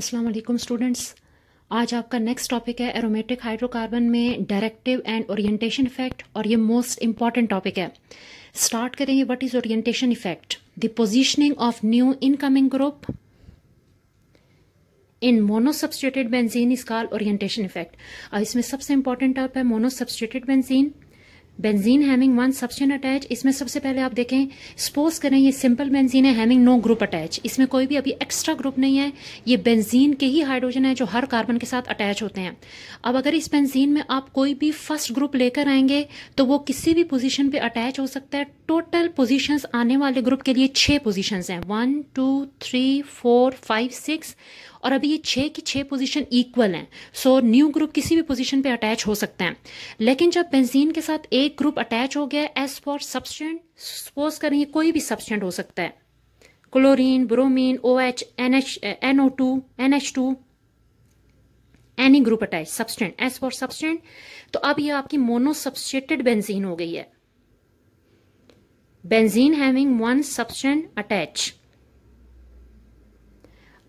अस्सलाम वालेकुम स्टूडेंट्स आज आपका नेक्स्ट टॉपिक है एरोमेटिक हाइड्रोकार्बन में डायरेक्टिव एंड ओरिएंटेशन इफेक्ट और ये मोस्ट इंपॉर्टेंट टॉपिक है स्टार्ट करेंगे what is orientation effect the positioning of new incoming group in monosubstituted benzene is call orientation effect और इसमें सबसे इंपॉर्टेंट टॉप है monosubstituted benzene benzene having one substituent attach इसमें सबसे पहले आप देखें सपोज करें ये सिंपल बेंजीन है हैमिंग नो ग्रुप अटैच इसमें कोई भी अभी एक्स्ट्रा ग्रुप नहीं है ये बेंजीन के ही हाइड्रोजन है जो हर कार्बन के साथ अटैच होते हैं अब अगर इस बेंजीन में आप कोई भी फर्स्ट ग्रुप लेकर आएंगे तो वो किसी भी पोजिशन पर अटैच हो सकता है टोटल पोजिशन आने वाले ग्रुप के लिए छह पोजिशन हैं one two three four five six और अभी ये छः की छः पोजीशन इक्वल हैं सो न्यू ग्रुप किसी भी पोजीशन पे अटैच हो सकते हैं लेकिन जब बेंजीन के साथ एक ग्रुप अटैच हो गया है एस फॉर सब्सटेंट सपोज करें ये कोई भी सब्सटेंट हो सकता है chlorine bromine O H N H N O two N H two any group attach substituent S for substituent तो अब ये आपकी मोनो बेंजीन हो गई है benzene having one substituent attach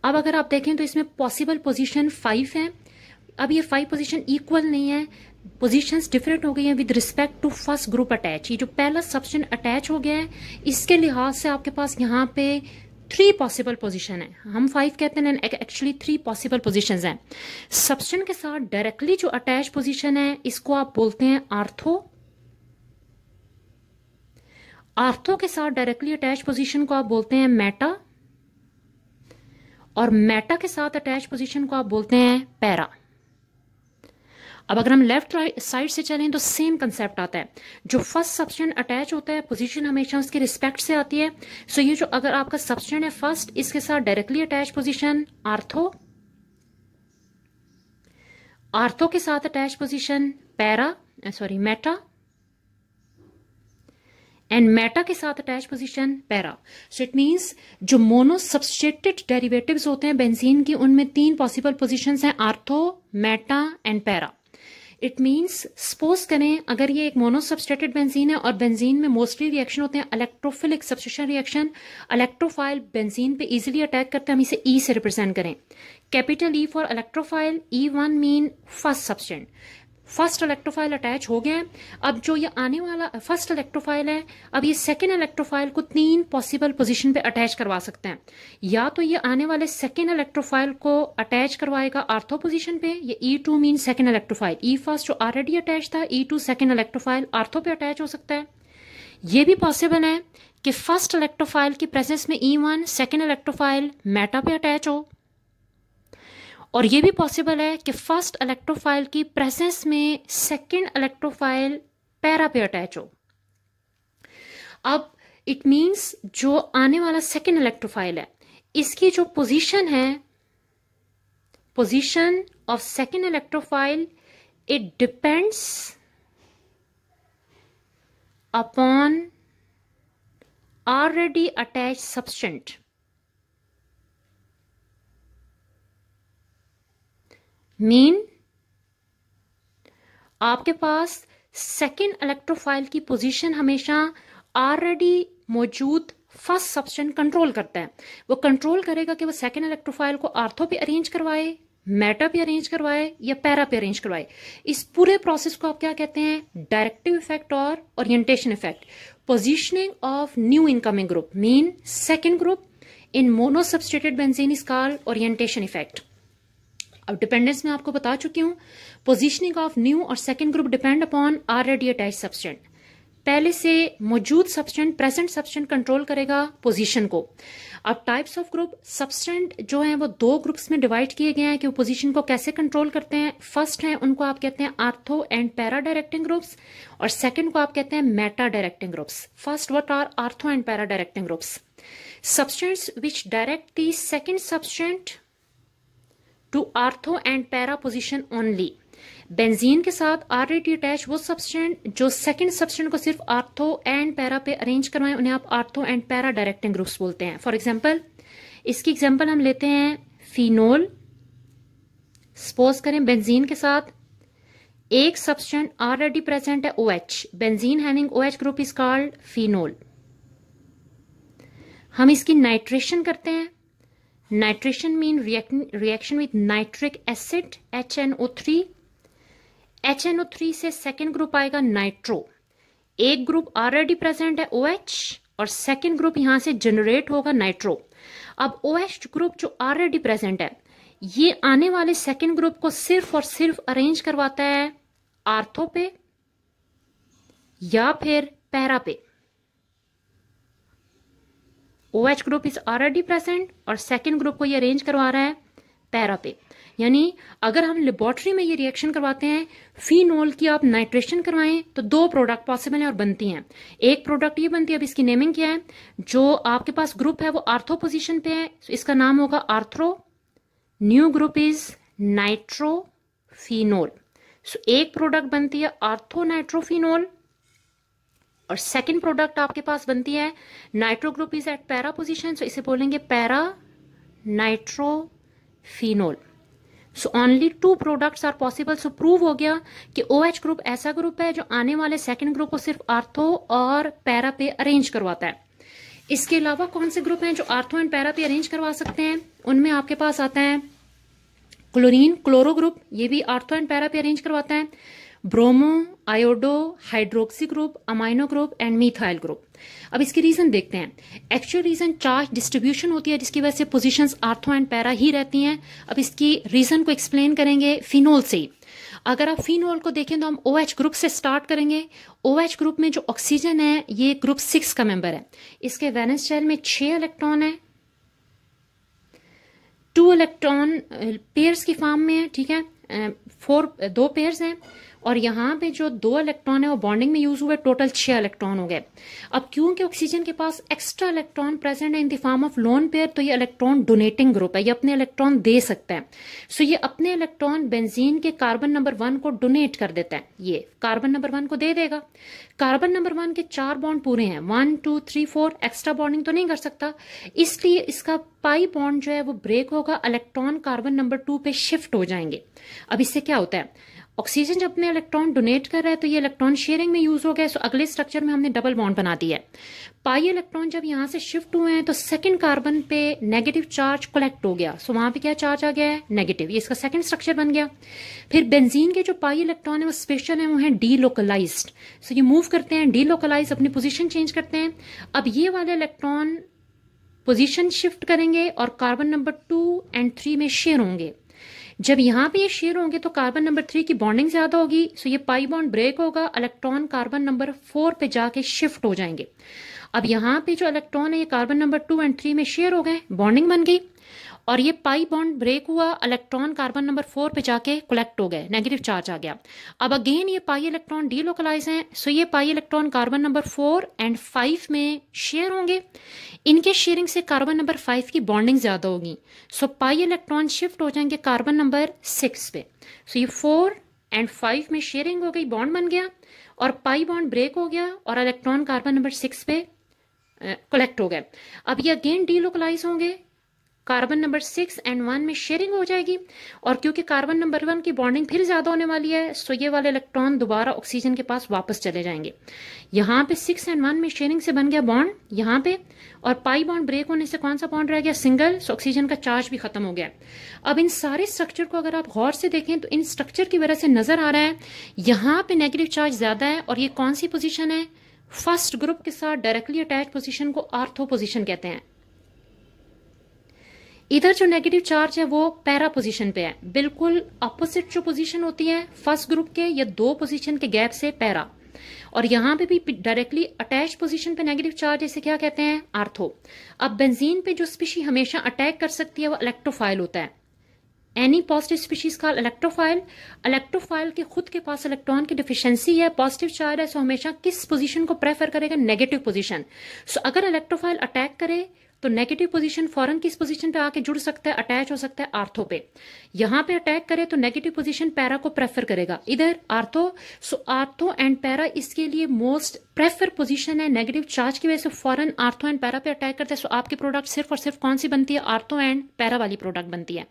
अब अगर आप देखें तो इसमें पॉसिबल पोजीशन फाइव है अब ये फाइव पोजीशन इक्वल नहीं है पोजीशंस डिफरेंट हो गई हैं with respect to first group attach ये जो पहला सब्सटेंट अटैच हो गया है इसके लिहाज से आपके पास यहाँ पे थ्री पॉसिबल पोजीशन है हम फाइव कहते हैं एक्चुअली थ्री पॉसिबल पोजीशंस हैं सब्सटेंट के साथ डायरेक्टली जो अटैच पोजीशन है इसको आप बोलते हैं आर्थो आर्थो के साथ डायरेक्टली अटैच पोजिशन को आप बोलते हैं मेटा और मेटा के साथ अटैच पोजीशन को आप बोलते हैं पैरा अब अगर हम लेफ्ट साइड से चलें तो सेम कंसेप्ट आता है जो फर्स्ट सब्सटेंट अटैच होता है पोजीशन हमेशा उसके रिस्पेक्ट से आती है सो ये जो अगर आपका सब्सटेंट है फर्स्ट इसके साथ directly attach position ortho ortho के साथ attach position para sorry meta and meta के साथ attach position para so it means जो मोनो सब्सटेटेड डेरिवेटिव्स होते हैं बेंजीन की उनमें तीन पॉसिबल पोजीशंस हैं ortho meta and para it means suppose करें अगर ये एक मोनो सब्सटेटेड बेंजीन है और बेंजीन में मोस्टली रिएक्शन होते हैं electrophilic substitution reaction electrophile benzene पे इजिली अटैक करते हैं हम इसे ई e से रिप्रेजेंट करें capital E for electrophile E one mean first substituent first electrophile attach हो गए हैं अब जो ये आने वाला फर्स्ट इलेक्ट्रोफाइल है अब ये सेकेंड इलेक्ट्रोफाइल को तीन पॉसिबल पोजिशन पे अटैच करवा सकते हैं या तो ये आने वाले सेकेंड इलेक्ट्रोफाइल को अटैच करवाएगा आर्थो पोजिशन पे ये E two mean second electrophile E first जो ऑलरेडी अटैच था E two second electrophile ortho पे अटैच हो सकता है ये भी पॉसिबल है कि फर्स्ट इलेक्ट्रोफाइल की प्रेजेंस में E one second electrophile meta पे अटैच हो और ये भी पॉसिबल है कि फर्स्ट इलेक्ट्रोफाइल की प्रेजेंस में सेकेंड इलेक्ट्रोफाइल पैरा पे अटैच हो अब इट मीन्स जो आने वाला सेकेंड इलेक्ट्रोफाइल है इसकी जो पोजीशन है position of second electrophile it depends upon already attach substituent mean आपके पास सेकेंड इलेक्ट्रोफाइल की पोजीशन हमेशा ऑलरेडी मौजूद फर्स्ट सब्सटेंट कंट्रोल करता है वो कंट्रोल करेगा कि वो सेकेंड इलेक्ट्रोफाइल को आर्थो पे अरेंज करवाए मेटा पे अरेंज करवाए या पैरा पे अरेंज करवाए इस पूरे प्रोसेस को आप क्या कहते हैं डायरेक्टिव इफेक्ट और orientation effect positioning of new incoming group mean second group in mono substituted benzene is called orientation effect अब डिपेंडेंस में आपको बता चुकी हूं पोजिशनिंग ऑफ न्यू और second group depend upon already attach substituent पहले से मौजूद सब्सटेंट प्रेजेंट सब्सटेंट कंट्रोल करेगा पोजीशन को अब टाइप्स ऑफ ग्रुप सब्सटेंट जो है वो दो ग्रुप्स में डिवाइड किए गए हैं कि वो पोजीशन को कैसे कंट्रोल करते हैं फर्स्ट है उनको आप कहते हैं ortho and para directing groups और सेकंड को आप कहते हैं meta directing groups first what are ortho and para directing groups substituents which direct the second substituent to ortho and para position only benzene के साथ आर रेटी attach वो सब्सटेंट जो सेकंड सब्सटेंट को सिर्फ आर्थो एंड पैरा पे arrange करवाएं उन्हें आप ortho and para directing groups बोलते हैं फॉर एग्जांपल इसकी एग्जांपल हम लेते हैं फिनोल सपोज करें बेंजीन के साथ एक सब्सटेंट ऑलरेडी प्रेजेंट है O H benzene having O H group is called phenol हम इसकी नाइट्रेशन करते हैं Nitration mean react, reaction with nitric acid HNO3. HNO3 से सेकेंड ग्रुप आएगा नाइट्रो एक ग्रुप ऑलरेडी प्रेजेंट है OH और सेकेंड ग्रुप यहां से जनरेट होगा नाइट्रो अब OH ग्रुप जो ऑलरेडी प्रेजेंट है ये आने वाले सेकेंड ग्रुप को सिर्फ और सिर्फ अरेंज करवाता है आर्थो पे या फिर पैरा पे O H group is already present और सेकेंड ग्रुप को ये अरेंज करवा रहा है पैरा पे यानी अगर हम लेबोरेटरी में ये रिएक्शन करवाते हैं फिनोल की आप नाइट्रेशन करवाएं तो दो प्रोडक्ट पॉसिबल हैं और बनती हैं एक प्रोडक्ट ये बनती है अब इसकी नेमिंग क्या है जो आपके पास ग्रुप है वो आर्थो पोजीशन पे है तो इसका नाम होगा ortho new group is nitrophenol so एक प्रोडक्ट बनती है आर्थो नाइट्रोफिनोल और सेकंड प्रोडक्ट आपके पास बनती है is at para position so इसे बोलेंगे para nitrophenol so only two products are possible so prove हो गया कि ओ OH ग्रुप ऐसा ग्रुप है जो आने वाले सेकंड ग्रुप को सिर्फ आर्थो और पैरा पे अरेंज करवाता है इसके अलावा कौन से ग्रुप हैं जो आर्थो एंड पैरा पे अरेंज करवा सकते हैं उनमें आपके पास आता है क्लोरीन क्लोरो ग्रुप ये भी आर्थो एंड पैरा पे अरेंज करवाता है bromo iodo hydroxy group amino group and methyl group अब इसके रीजन देखते हैं एक्चुअल रीजन चार्ज डिस्ट्रीब्यूशन होती है जिसकी वजह से पोजीशंस आर्थो एंड पैरा ही रहती हैं अब इसकी रीजन को एक्सप्लेन करेंगे फिनोल से अगर आप फिनोल को देखें तो हम ओ OH ग्रुप से स्टार्ट करेंगे ओ OH ग्रुप में जो ऑक्सीजन है ये ग्रुप सिक्स का मेंबर है इसके वैलेंस शेल में छह इलेक्ट्रॉन है टू इलेक्ट्रॉन पेयर्स की फॉर्म में है ठीक है फोर uh, दो पेयर्स हैं और यहाँ पे जो दो इलेक्ट्रॉन है वो बॉन्डिंग में यूज हुए टोटल छह इलेक्ट्रॉन हो गए अब क्योंकि ऑक्सीजन के पास एक्स्ट्रा इलेक्ट्रॉन प्रेजेंट है in the form of lone pair तो ये इलेक्ट्रॉन डोनेटिंग ग्रुप है ये अपने इलेक्ट्रॉन दे सकते हैं सो ये अपने इलेक्ट्रॉन बेंजीन के कार्बन नंबर वन को डोनेट कर देता है ये कार्बन नंबर वन को दे देगा कार्बन नंबर वन के चार बॉन्ड पूरे हैं one two three four extra bonding तो नहीं कर सकता इसलिए इसका पाई बॉन्ड जो है वो ब्रेक होगा इलेक्ट्रॉन कार्बन नंबर टू पे शिफ्ट हो जाएंगे अब इससे क्या होता है ऑक्सीजन जब अपने इलेक्ट्रॉन डोनेट कर रहा है तो ये इलेक्ट्रॉन शेयरिंग में यूज हो गया सो अगले स्ट्रक्चर में हमने डबल बॉन्ड बना दिया है पाई इलेक्ट्रॉन जब यहां से शिफ्ट हुए हैं तो सेकंड कार्बन पे नेगेटिव चार्ज कलेक्ट हो गया सो वहां पे क्या चार्ज आ गया है नेगेटिव ये इसका सेकंड स्ट्रक्चर बन गया फिर बेंजीन के जो पाई इलेक्ट्रॉन है वो स्पेशल है वो है डीलोकलाइज सो ये मूव करते हैं डीलोकलाइज अपनी पोजिशन चेंज करते हैं अब ये वाले इलेक्ट्रॉन पोजिशन शिफ्ट करेंगे और carbon number two and three में शेयर होंगे जब यहां पे ये शेयर होंगे तो कार्बन नंबर थ्री की बॉन्डिंग ज्यादा होगी सो ये पाई बॉन्ड ब्रेक होगा इलेक्ट्रॉन कार्बन नंबर फोर पे जाके शिफ्ट हो जाएंगे अब यहाँ पे जो इलेक्ट्रॉन है ये carbon number two and three में शेयर हो गए बॉन्डिंग बन गई और ये पाई बॉन्ड ब्रेक हुआ इलेक्ट्रॉन कार्बन नंबर फोर पे जाके कलेक्ट हो गए नेगेटिव चार्ज आ गया अब अगेन ये पाई इलेक्ट्रॉन डीलोकलाइज हैं सो ये pi electron carbon number four and five में शेयर होंगे इनके शेयरिंग से कार्बन नंबर फाइव की बॉन्डिंग ज़्यादा होगी सो पाई इलेक्ट्रॉन शिफ्ट हो जाएंगे कार्बन नंबर सिक्स पे सो ये फोर एंड फाइव में शेयरिंग हो गई बॉन्ड बन गया और पाई बॉन्ड ब्रेक हो गया और इलेक्ट्रॉन कार्बन नंबर सिक्स पे कलेक्ट हो गए अब ये अगेन डीलोकलाइज होंगे carbon number six and one में शेयरिंग हो जाएगी और क्योंकि कार्बन नंबर वन की बॉन्डिंग फिर ज़्यादा होने वाली है सो ये वाले इलेक्ट्रॉन दोबारा ऑक्सीजन के पास वापस चले जाएंगे यहाँ पे सिक्स एंड वन में शेयरिंग से बन गया बॉन्ड यहाँ पे और पाई बॉन्ड ब्रेक होने से कौन सा बॉन्ड रह गया सिंगल सो ऑक्सीजन का चार्ज भी खत्म हो गया अब इन सारे स्ट्रक्चर को अगर आप गौर से देखें तो इन स्ट्रक्चर की वजह से नजर आ रहा है यहाँ पे नेगेटिव चार्ज ज्यादा है और ये कौन सी पोजिशन है फर्स्ट ग्रुप के साथ डायरेक्टली अटैच पोजिशन को आर्थो पोजिशन कहते हैं इधर जो नेगेटिव चार्ज है वो पैरा पोजीशन पे है बिल्कुल अपोजिट जो पोजीशन होती है फर्स्ट ग्रुप के या दो पोजीशन के गैप से पैरा और यहां पे भी डायरेक्टली अटैच पोजीशन पे नेगेटिव चार्ज इसे क्या कहते हैं आर्थो अब बेंजीन पे जो स्पीशी हमेशा अटैक कर सकती है वो इलेक्ट्रोफाइल होता है एनी पॉजिटिव स्पीशीज का इलेक्ट्रोफाइल इलेक्ट्रोफाइल के खुद के पास इलेक्ट्रॉन की डिफिशियंसी है पॉजिटिव चार्ज है सो हमेशा किस पोजीशन को प्रेफर करेगा नेगेटिव पोजीशन सो अगर इलेक्ट्रोफाइल अटैक करे तो नेगेटिव पोजीशन फॉरन किस पोजीशन पे आके जुड़ सकता है अटैच हो सकता है आर्थो पे यहां पे अटैक करे तो नेगेटिव पोजीशन पैरा को प्रेफर करेगा इधर ortho so ortho and para इसके लिए मोस्ट प्रेफर पोजीशन है नेगेटिव चार्ज की वजह से फॉरन आर्थो एंड पैरा पे अटैक करते हैं सो आपके प्रोडक्ट सिर्फ और सिर्फ कौन सी बनती है आर्थो एंड पैरा वाली प्रोडक्ट बनती है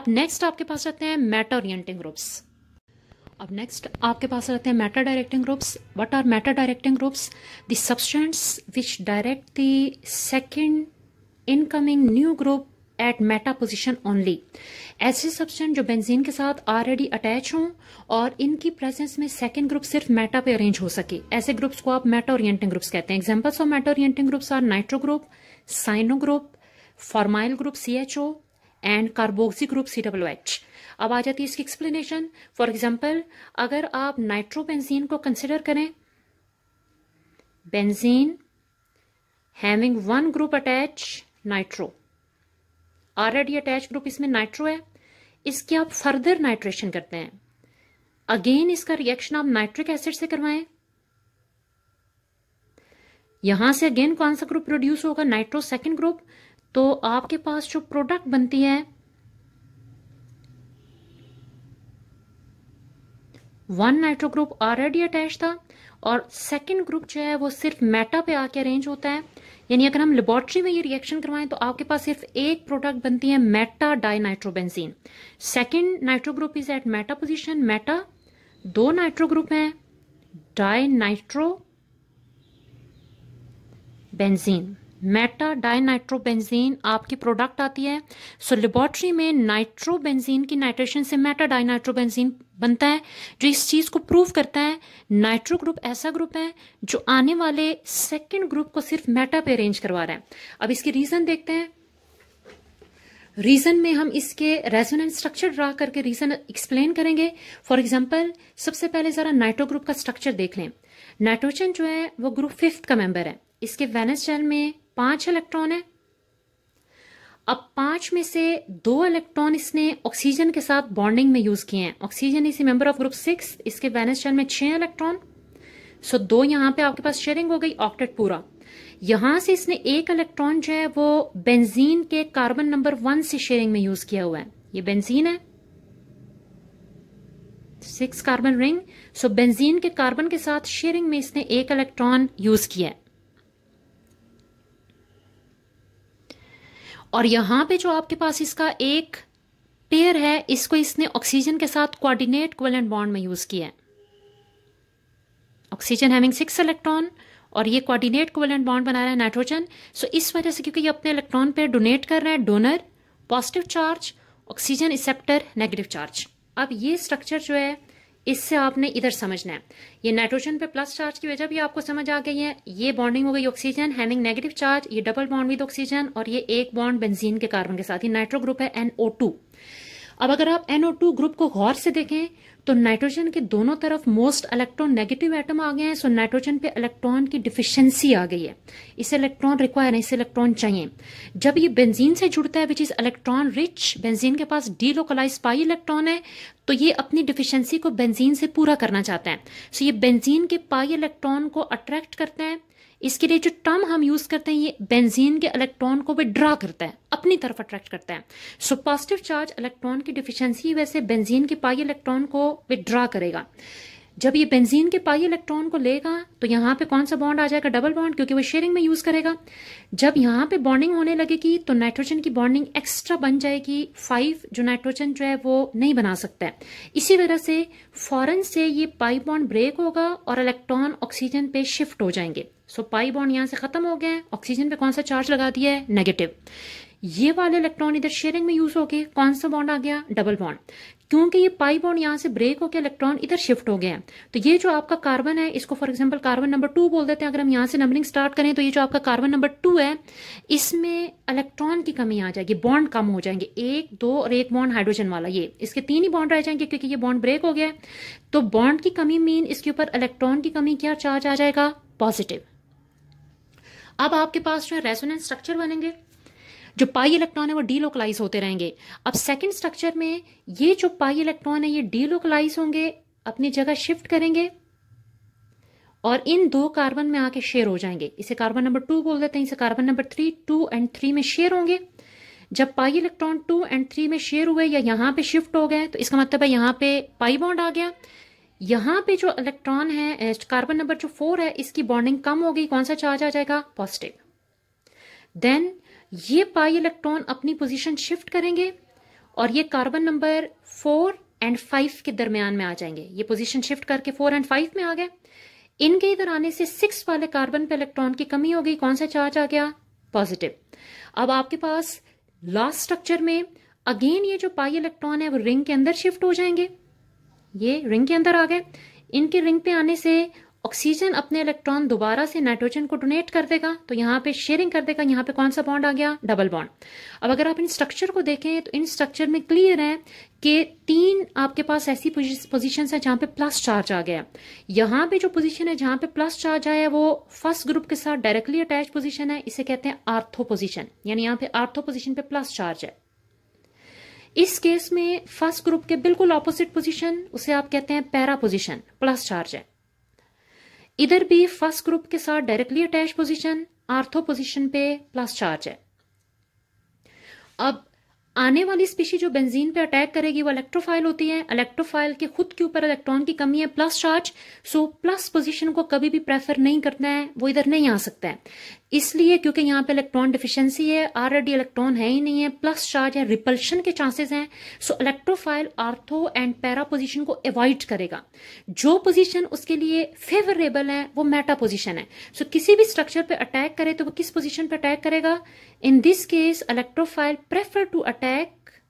आप नेक्स्ट आपके पास रहते हैं मेटा ओरियंटिंग ग्रुप्स अब नेक्स्ट आपके पास रहते हैं meta directing groups what are meta directing groups the substance which direct the second incoming new group at meta position only ऐसे सब्सटेंट जो बेंजीन के साथ ऑलरेडी अटैच हों और इनकी प्रेजेंस में सेकेंड ग्रुप सिर्फ मेटा पे अरेंज हो सके ऐसे ग्रुप्स को आप मेटा ओरिएंटिंग ग्रुप्स कहते हैं examples of meta orienting groups are nitro group cyano group formyl group C H O and carboxy group C W H अब आ जाती है इसकी एक्सप्लेनेशन फॉर एग्जाम्पल अगर आप बेंजीन को कंसिडर करें benzene having one group attach nitro are या अटैच ग्रुप इसमें नाइट्रो है इसके आप फर्दर नाइट्रेशन करते हैं अगेन इसका रिएक्शन आप नाइट्रिक एसिड से करवाएं यहां से अगेन कौन सा ग्रुप प्रोड्यूस होगा नाइट्रो सेकेंड ग्रुप तो आपके पास जो प्रोडक्ट बनती है one nitro group already attach था और सेकेंड ग्रुप जो है वो सिर्फ मेटा पे आके अरेंज होता है यानी अगर हम लेबोरेटरी में ये रिएक्शन करवाएं तो आपके पास सिर्फ एक प्रोडक्ट बनती है meta di nitrobenzene second nitro group is at meta position meta दो नाइट्रोग्रुप है di nitro benzene meta di nitrobenzene आपकी प्रोडक्ट आती है सो so, लेबॉर्ट्री में नाइट्रोबेंजीन की नाइट्रेशन से मेटा डाई नाइट्रोबेंजीन बनता है जो इस चीज़ को प्रूव करता है नाइट्रो ग्रुप ऐसा ग्रुप है जो आने वाले सेकंड ग्रुप को सिर्फ मेटा पे अरेंज करवा रहा है अब इसके रीज़न देखते हैं रीजन में हम इसके रेजोनेंस स्ट्रक्चर ड्रा करके रीजन एक्सप्लेन करेंगे फॉर एग्जाम्पल सबसे पहले जरा नाइट्रो ग्रुप का स्ट्रक्चर देख लें नाइट्रोजन जो है वो ग्रुप फिफ्थ का मेंबर है इसके वेनेस जेल में पांच इलेक्ट्रॉन है अब पांच में से दो इलेक्ट्रॉन इसने ऑक्सीजन के साथ बॉन्डिंग में यूज किए हैं ऑक्सीजन इसी मेंबर ऑफ ग्रुप सिक्स इसके वेनेस चैन में छह इलेक्ट्रॉन सो दो यहां पे आपके पास शेयरिंग हो गई ऑक्टेट पूरा यहां से इसने एक इलेक्ट्रॉन जो है वो बेंजीन के कार्बन नंबर वन से शेयरिंग में यूज किया हुआ है ये बेंजीन है six carbon ring so benzene के कार्बन के साथ शेयरिंग में इसने एक इलेक्ट्रॉन यूज किया है और यहां पे जो आपके पास इसका एक पेयर है इसको इसने ऑक्सीजन के साथ कोऑर्डिनेट कोवेलेंट बॉन्ड में यूज़ किया है ऑक्सीजन हैविंग सिक्स इलेक्ट्रॉन और ये कोऑर्डिनेट कोवेलेंट बॉन्ड बना रहा है नाइट्रोजन सो इस वजह से क्योंकि ये अपने इलेक्ट्रॉन पे डोनेट कर रहा है donor positive charge oxygen receptor negative charge अब ये स्ट्रक्चर जो है इससे आपने इधर समझना है ये नाइट्रोजन पे प्लस चार्ज की वजह भी आपको समझ आ गई है ये बॉन्डिंग हो गई ऑक्सीजन हैविंग नेगेटिव चार्ज ये डबल बॉन्ड विद ऑक्सीजन और ये एक बॉन्ड बेंजीन के कार्बन के साथ ही नाइट्रो ग्रुप है एनओ अब अगर आप एनओ ग्रुप को गौर से देखें तो नाइट्रोजन के दोनों तरफ मोस्ट इलेक्ट्रॉन नेगेटिव एटम आ गए हैं सो नाइट्रोजन पे इलेक्ट्रॉन की डिफिशियंसी आ गई है इसे इलेक्ट्रॉन रिक्वायर है इसे इलेक्ट्रॉन चाहिए जब ये बेंजीन से जुड़ता है which is electron rich benzene के पास डीलोकलाइज पाई इलेक्ट्रॉन है तो ये अपनी डिफिशियंसी को बेंजीन से पूरा करना चाहता है सो so ये बेंजीन के पाई इलेक्ट्रॉन को अट्रैक्ट करता है इसके लिए जो टर्म हम यूज़ करते हैं ये बेंजीन के इलेक्ट्रॉन को विड्रा करता है अपनी तरफ अट्रैक्ट करता है सो पॉजिटिव चार्ज इलेक्ट्रॉन की डिफिशियंसी वैसे बेंजीन के पाई इलेक्ट्रॉन को विड्रा करेगा जब ये बेंजीन के पाई इलेक्ट्रॉन को लेगा तो यहाँ पे कौन सा बॉन्ड आ जाएगा डबल बॉन्ड क्योंकि वो शेयरिंग में यूज करेगा जब यहाँ पे बॉन्डिंग होने लगेगी तो नाइट्रोजन की बॉन्डिंग एक्स्ट्रा बन जाएगी फाइव जो नाइट्रोजन जो है वो नहीं बना सकता है इसी वजह से फॉरन से ये पाई बॉन्ड ब्रेक होगा और इलेक्ट्रॉन ऑक्सीजन पे शिफ्ट हो जाएंगे सो पाई बॉन्ड यहाँ से ख़त्म हो गया है ऑक्सीजन पे कौन सा चार्ज लगा दिया है नेगेटिव ये वाले इलेक्ट्रॉन इधर शेयरिंग में यूज हो गए कौन सा बॉन्ड आ गया डबल बॉन्ड क्योंकि ये पाई बॉन्ड यहां से ब्रेक होकर इलेक्ट्रॉन इधर शिफ्ट हो गया है तो ये जो आपका कार्बन है इसको for example carbon number two बोल देते हैं अगर हम यहां से नंबरिंग स्टार्ट करें तो ये जो आपका कार्बन नंबर टू है इसमें इलेक्ट्रॉन की कमी आ जाएगी बॉन्ड कम हो जाएंगे एक दो और एक बॉन्ड हाइड्रोजन वाला ये इसके तीन ही बॉन्ड रह जाएंगे क्योंकि ये बॉन्ड ब्रेक हो गया तो बॉन्ड की कमी मीन इसके ऊपर इलेक्ट्रॉन की कमी क्या चार्ज आ जाएगा पॉजिटिव अब आपके पास जो है रेजोनेंस स्ट्रक्चर बनेंगे जो पाई इलेक्ट्रॉन है वो डीलोकलाइज होते रहेंगे अब सेकंड स्ट्रक्चर में ये जो पाई इलेक्ट्रॉन है ये डीलोकलाइज होंगे अपनी जगह शिफ्ट करेंगे और इन दो कार्बन में आके शेयर हो जाएंगे इसे कार्बन नंबर टू बोल देते हैं इसे carbon number three two and three में शेयर होंगे जब pi electron two and three में शेयर हुए या यहां पे शिफ्ट हो गए तो इसका मतलब है यहां पे पाई बॉन्ड आ गया यहां पे जो इलेक्ट्रॉन है कार्बन नंबर जो फोर है इसकी बॉन्डिंग कम हो गई कौन सा चार्ज आ जाएगा पॉजिटिव देन ये पाई इलेक्ट्रॉन अपनी पोजीशन शिफ्ट करेंगे और ये carbon number four and five के दरमियान में आ जाएंगे ये पोजीशन शिफ्ट करके फोर एंड फाइव में आ गए इनके इधर आने से सिक्स वाले कार्बन पे इलेक्ट्रॉन की कमी हो गई कौन सा चार्ज आ गया पॉजिटिव अब आपके पास लास्ट स्ट्रक्चर में अगेन ये जो पाई इलेक्ट्रॉन है वो रिंग के अंदर शिफ्ट हो जाएंगे ये रिंग के अंदर आ गए इनके रिंग पे आने से ऑक्सीजन अपने इलेक्ट्रॉन दोबारा से नाइट्रोजन को डोनेट कर देगा तो यहाँ पे शेयरिंग कर देगा यहाँ पे कौन सा बॉन्ड आ गया डबल बॉन्ड अब अगर आप इन स्ट्रक्चर को देखें तो इन स्ट्रक्चर में क्लियर है कि तीन आपके पास ऐसी पोजिशन है जहां पे प्लस चार्ज आ गया यहाँ पे जो पोजीशन है जहां पे प्लस चार्ज आया वो फर्स्ट ग्रुप के साथ डायरेक्टली अटैच पोजिशन है इसे कहते हैं आर्थो पोजिशन यानी यहाँ पे आर्थो पोजिशन पे प्लस चार्ज है इस केस में फर्स्ट ग्रुप के बिल्कुल ऑपोजिट पोजीशन उसे आप कहते हैं पैरा पोजीशन प्लस चार्ज है इधर भी फर्स्ट ग्रुप के साथ directly attach position ortho position पे प्लस चार्ज है अब आने वाली स्पीशी जो बेंजीन पे अटैक करेगी वो इलेक्ट्रोफाइल होती है इलेक्ट्रोफाइल के खुद के ऊपर इलेक्ट्रॉन की कमी है plus charge so plus position को कभी भी प्रेफर नहीं करना है वो इधर नहीं आ सकता है इसलिए क्योंकि यहाँ पे इलेक्ट्रॉन डिफिशियंसी है ऑलरेडी इलेक्ट्रॉन है ही नहीं है प्लस चार्ज है रिपल्शन के चांसेस हैं so electrophile ortho and para position को अवॉइड करेगा जो पोजिशन उसके लिए फेवरेबल है वो मेटा पोजिशन है सो so, किसी भी स्ट्रक्चर पे अटैक करे तो वो किस पोजिशन पे अटैक करेगा in this case electrophile prefer to attack attack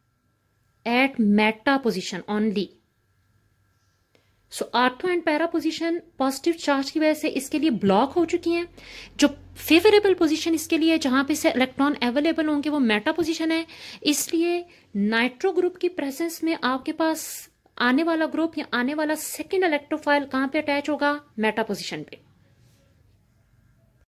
at meta position only. So ortho and para position positive charge की वजह से इसके लिए ब्लॉक हो चुकी हैं जो फेवरेबल पोजीशन इसके लिए जहां पे से इलेक्ट्रॉन अवेलेबल होंगे वो मेटा पोजीशन है इसलिए नाइट्रो ग्रुप की प्रेजेंस में आपके पास आने वाला ग्रुप या आने वाला सेकेंड इलेक्ट्रोफाइल कहां पे अटैच होगा मेटा पोजीशन पे